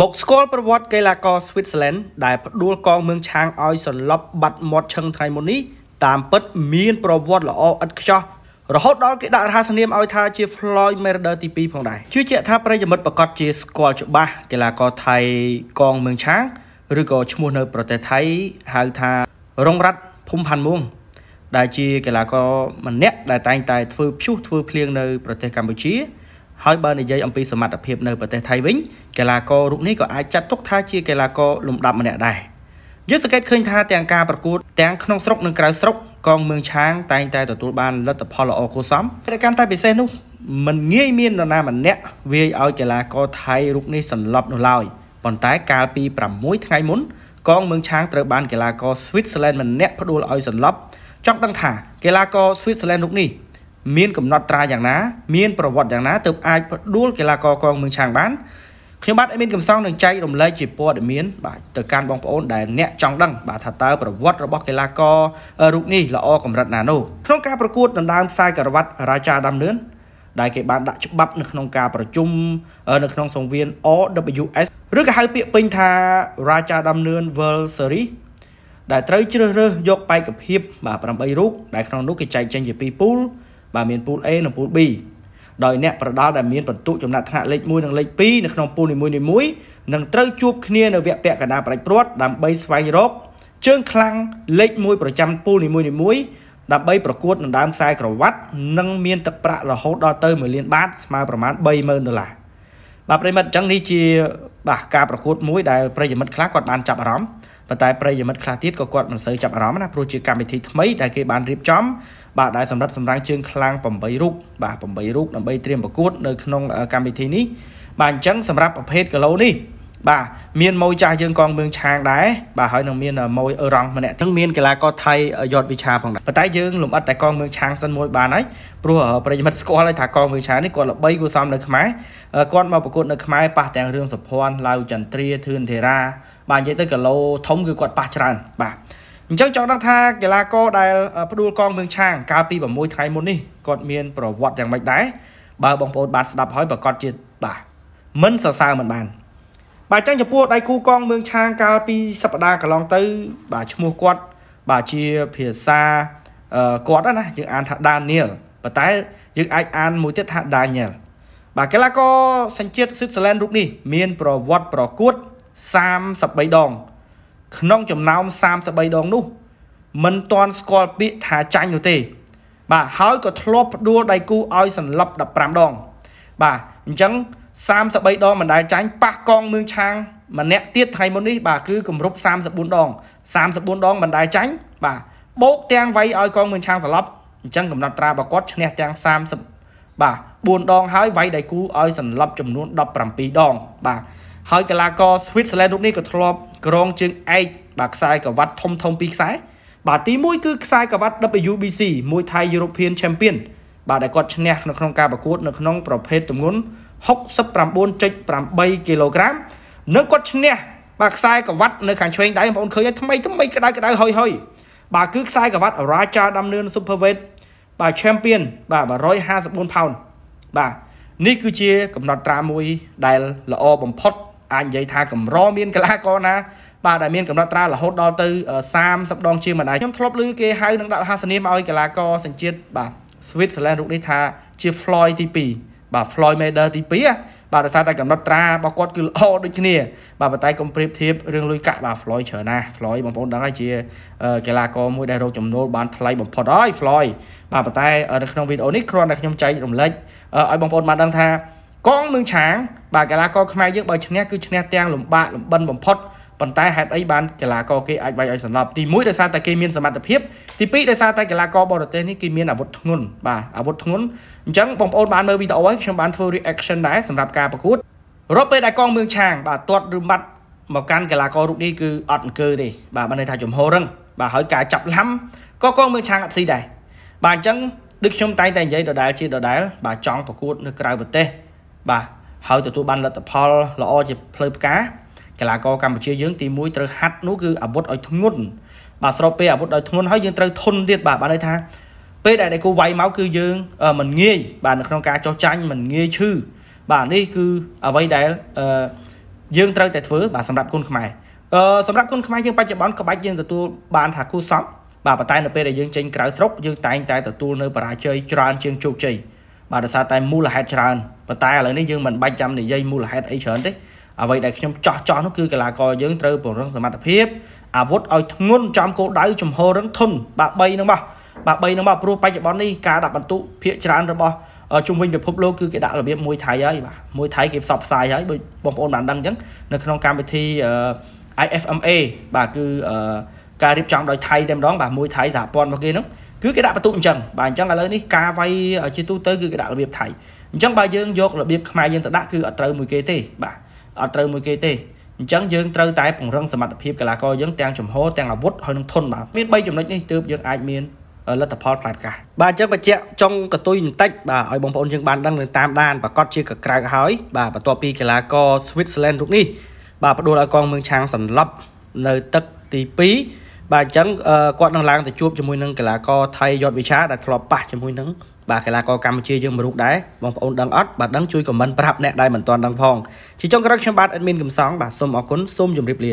មកស្គាល់ប្រវត្តិកីឡាករ Switzerland ដែលផ្ដួលកងមឿងឆាងឲ្យសន្លប់បាត់មាត់ឈឹងថ្ងៃមុននេះតាមពិតមានប្រវត្តិល្អឥតខ្ចោះរហូតដល់គេដាក់រហស្សនាមឲ្យថាជា Floyd Mayweather ទី2ផងដែរជឿជាក់ថាប្រិយមិត្តប្រកាសជាស្គាល់ច្បាស់កីឡាករថៃកងមឿងឆាង ឬក៏ឈ្មោះនៅ ប្រទេសថៃហៅថារងរ៉ាត់ភូមិផាន់មួងដែលជាកីឡាករម្នាក់ដែលតែងតែ ធ្វើភ្យុះធ្វើភ្លៀងនៅប្រទេសកម្ពុជាហើយបើនិយាយអំពីសមត្ថភាពនៅប្រទេសថៃវិញកីឡាកររូបនេះក៏អាចចាត់ទុកថាជាកីឡាករលំដាប់ម្នាក់ដែរយើងសង្កេតឃើញថាទាំងការប្រកួតទាំងក្នុងស្រុកនិងក្រៅស្រុក កងមឿងឆាងតែងតែទទួលបានលទ្ធផលល្អគួរសមតែកាន់តែពិសេសនោះมันងាយមាននរណាម្នាក់ វាយឲ្យកីឡាករថៃរូបនេះសន្លប់នោះឡើយប៉ុន្តែកាលពី6ថ្ងៃមុនកងមឿងឆាងត្រូវបានកីឡាករ Switzerland ម្នាក់ផ្ដួលឲ្យសន្លប់ចង់ដឹងថាកីឡាករ Switzerland រូបនេះមានកំណត់ត្រាយ៉ាងណាមានប្រវត្តិយ៉ាងណាទើបអាចផ្ដួលកីឡាករកងមឿងឆាងបានខ្ញុំបាទអេមីនកំសងនឹងចែករំលែកជាព័ត៌មានបាទទៅកាន់បងប្អូនដែលអ្នកចង់ដឹងបាទថាតើប្រវត្តិរបស់កីឡាកររូបនេះល្អកម្រិតណានោះក្នុងការប្រកួតដណ្ដើមខ្សែក្រវ៉ាត់រាជាដាំនឿនដែលគេបានដាក់ច្បាប់នៅក្នុងការប្រជុំនៅក្នុងសង្វៀន OWS ឬក៏ហៅពាក្យពេញថារាជាដាំនឿន World Series ដែលត្រូវជ្រើសរើសយកបេក្ខភាពបាទ8រូបដែលក្នុងនោះគេចែកចេញជា2ពូលបាទមានពូល A និងពូល B ដោយអ្នកប្រដាល់ដែលមានពិន្ទុចំណាត់ថ្នាក់លេខ1និងលេខ2នៅក្នុងពូលនីមួយៗនឹងត្រូវជួបគ្នានៅវគ្គពាក់កណ្ដាលប្រាច់ព្រាត់ដើម្បីស្វែងរក ជើងខ្លាំងលេខ1ប្រចាំពូលនីមួយៗដើម្បីប្រកួតដណ្ដើមខ្សែក្រវ៉ាត់និងមានទឹកប្រាក់រហូតដល់ទៅ1លាន បាតស្មើប្រមាណ30000ដុល្លារបាទប្រិមិត្តអញ្ចឹងនេះជា បាទការប្រកួតមួយដែលប្រិយមិត្តខ្លះគាត់បានចាប់អារម្មណ៍ប៉ុន្តែប្រិយមិត្តខ្លះទៀតក៏គាត់មិនសូវចាប់អារម្មណ៍ណាព្រោះជាកម្មវិធីថ្មីដែលគេបានរៀបចំបាទដែលសម្រាប់សម្រាំងជើងខ្លាំង8រូបបាទ8រូបដើម្បីត្រៀមប្រកួត នៅក្នុងកម្មវិធីនេះបាទអញ្ចឹងសម្រាប់ប្រភេទគីឡូនេះបាទមានម៉ូយចាស់យើងកងមឿងឆាងដែរបាទហើយនឹងមានម៉ូយអឺរ៉ង់ម្នាក់ទាំងមានកីឡាករថៃយត់វិឆាផងដែរប៉ុន្តែយើងលំអិតតែកងមឿងឆាងសិនមួយបានហើយព្រោះប្រិយមិត្តស្គាល់ហើយថាកងមឿងឆាងនេះគាត់ល្បីគួរសម នៅខ្មែរគាត់មកប្រកួតនៅខ្មែរប៉ះទាំងរឿងសុភ័ណ្ឌឡាវចន្ទ្រាធឿនធេរាបាទនិយាយទៅគីឡូធំគឺគាត់ប៉ះច្រើនបាទអញ្ចឹងចង់ដឹងថាកីឡាករដែលផ្ដួលកងមឿងឆាងកាលពី6ថ្ងៃមុននេះគាត់មានប្រវត្តិយ៉ាងម៉េចដែរបើបងប្អូនបានស្ដាប់ហើយប្រកាសជាបាទមិនសរសើរមិនបានបាទអញ្ចឹងចំពោះដៃគូកងមឿងឆាងកាលពីសប្ដាហ៍កន្លងទៅ បាទឈ្មោះគាត់បាទជាភាសាគាត់ណាយើងអានថា Daniel ប៉ុន្តែយើងអាចអានមួយទៀតថា Daniel បាទកីឡាករសញ្ជាតិស៊ុយសឡែនរូបនេះ មានប្រវត្តិប្រកួត33ដងក្នុងចំណោម33ដងនោះមិនទាន់ស្គាល់ពាក្យថាចាញ់នោះទេបាទហើយក៏ធ្លាប់ផ្ដួលដៃគូឲ្យសន្លប់15ដងបាទអញ្ចឹង33ដងមិនដែលចាញ់ប៉ះកងមឿងឆាងម្នាក់ទៀតថ្ងៃមុននេះបាទគឺគម្រប់34ដង34ដងមិនដែលចាញ់បាទបូកទាំងវាយឲ្យកងមឿងឆាងសន្លប់អញ្ចឹងកំណត់ត្រារបស់គាត់ឈ្នះទាំង30បាទ4ដងហើយវាយដៃគូឲ្យសន្លប់ចំនួន17ដងបាទហើយកីឡាករ Switzerland រូបនេះក៏ធ្លាប់ក្រងជើងឯកបាទខ្សែក្រវ៉ាត់ធំធំពីរខ្សែបាទទី1គឺខ្សែក្រវ៉ាត់ WBC មួយថៃ European Champion បាទដែលគាត់ឈ្នះនៅក្នុងការប្រកួតនៅក្នុងប្រភេទទម្ងន់69.8គីឡូក្រាមនិងគាត់ឈ្នះបាទខ្សែក្រវ៉ាត់នៅខាងឆ្វេងដៃបងប្អូនឃើញហើយថ្មីថ្មីក្តៅក្តៅហុយហុយបាទគឺខ្សែក្រវ៉ាត់ Raja Damnun Superweight បាទ Champion បាទ154 pound បាទនេះគឺជាកំណត់ត្រាមួយដែលល្អបំផុតអាចនិយាយថាកម្រមានកីឡាករណាបាទដែលមានកំណត់ត្រារហូតដល់ទៅ30ដងជាមិនអាចខ្ញុំធ្លាប់ឮគេហៅនឹងដាក់ហាសនាមឲ្យកីឡាករសញ្ជាតិបាទ Switzerland រូបនេះថា ជា Floyd ទី2បាទ Floyd Mayweather ទី2បាទដោយសារតែកំណត់ត្រារបស់គាត់គឺល្អដូចគ្នាបាទប៉ុន្តែកុំប្រៀបធៀបរឿងលុយកាក់បាទ Floyd ច្រើនណាស់ Floyd បងប្អូនដឹងហើយជាកីឡាករមួយដែលរកចំណូលបានថ្លៃបំផុតហើយ Floyd បាទប៉ុន្តែនៅក្នុងវីដេអូនេះគ្រាន់តែខ្ញុំចែករំលែកឲ្យបងប្អូនបានដឹងថាកងមឿងឆាង បាទកីឡាករខ្មែរយើងបើឈ្នះគឺឈ្នះទាំងលំបាកលំបិនបំផុតប៉ុន្តែហេតុអីបានកីឡាករគេអាចវាយឲ្យសន្លប់ទី1ដោយសារតែគេមានសមត្ថភាពទី2ដោយសារតែកីឡាករបរទេសនេះគេមានអាវុធធ្ងន់បាទអាវុធធ្ងន់អញ្ចឹងបងប្អូនបានមើលវីដេអូហើយខ្ញុំបានធ្វើ reaction ដែរសម្រាប់ការប្រកួតរត់ពេលដែលកងមឿងឆាងបាទទាត់ឬបាត់មកកាន់កីឡាកររូបនេះគឺអត់អង្គើទេបាទបានន័យថាចំហរឹងបាទហើយការចាប់ឡាំក៏កងមឿងឆាងអត់ស៊ីដែរបាទអញ្ចឹងដូចខ្ញុំតែងតែនិយាយដដែលជាដដែលបាទចង់ប្រកួតនៅក្រៅប្រទេសបាទហើយទទួលបានលទ្ធផលល្អជាផ្លូវផ្កាកីឡាករកម្ពុជាយើងទី1ត្រូវហាត់នោះគឺអាវុធឲ្យធ្ងន់បាទស្របពេលអាវុធឲ្យធ្ងន់ហើយយើងត្រូវធន់ទៀតបាទបានន័យថាពេលដែលដៃគូវាយមកគឺយើងមិនងាយបាទនៅក្នុងការចោះចាញ់មិនងាយឈឺបាទនេះគឺអ្វីដែលយើងត្រូវតែធ្វើបាទសម្រាប់គុណខ្មែរអឺសម្រាប់គុណខ្មែរយើងបច្ចុប្បន្នក្បាច់យើងទទួលបានថាគូសពបាទប៉ុន្តែនៅពេលដែលយើងចេញក្រៅស្រុកយើង តែងតែទទួលនៅបរាជ័យច្រើនជាងជោគជ័យបាទដោយសារតែមូលហេតុច្រើនប៉ុន្តែឥឡូវនេះយើងមិនបាច់ចាំនិយាយមូលហេតុអីច្រើនទេអ្វីដែលខ្ញុំចោះចោះនោះគឺកីឡាករយើងត្រូវពង្រឹងសមត្ថភាពអាវុធឲ្យធ្ងន់ចំគោលដៅចំហរឹងធន់បាទ3នឹងបោះបាទ3នឹងបោះព្រោះបច្ចុប្បន្ននេះការដាក់បន្ទុកភាកច្រើនរបស់ជំវិញពិភពលោកគឺគេដាក់របៀបមួយថៃហើយបាទមួយថៃគេផ្សព្វផ្សាយហើយបងប្អូនបានដឹងអញ្ចឹងនៅក្នុងកម្មវិធី IFMA បាទគឺការរៀបចំដោយថៃតែម្ដងបាទមួយថៃសហព័ន្ធរបស់គេនោះគឺគេដាក់បន្ទុកអញ្ចឹងបាទអញ្ចឹងឥឡូវនេះការវាយជាទូទៅគឺគេដាក់របៀបថៃអញ្ចឹងបើយើងយករបៀបខ្មែរយើងទៅដាក់គឺអត់ត្រូវមួយគេទេបាទអត់ត្រូវមួយគេទេអញ្ចឹងយើងត្រូវតែពង្រឹងសមត្ថភាពកីឡាករយើងទាំងជំហរទាំងអាវុធហើយនឹងធនបាទមាន3ចំណុចនេះទើបយើងអាចមានលទ្ធផលផ្លែផ្កាបាទអញ្ចឹងបញ្ជាក់ចុងកតុយបន្តិចបាទឲ្យបងប្អូនយើងបានដឹងតាមដានប្រកាសជាកក្រៅកហើយបាទបន្ទាប់ពីកីឡាករ Switzerland រូបនេះបាទបដូលឲ្យកងមឿងឆាងសន្លប់នៅទឹកទី2បាទអញ្ចឹងគាត់នឹងឡើងទៅជួបជាមួយនឹងកីឡាករថៃយត់វិឆាដែលធ្លាប់ប៉ះជាមួយនឹងបាទកីឡាករកម្ពុជាយើងមួយរូបដែរបងប្អូនដឹងអត់បាទដឹងជួយខមមិនប្រាប់អ្នកដែលមិនទាន់ដឹងផងជាចុងក្រោយខ្ញុំបាទអេដមីនកំសងបាទសូមអរគុណសូមជម្រាបលា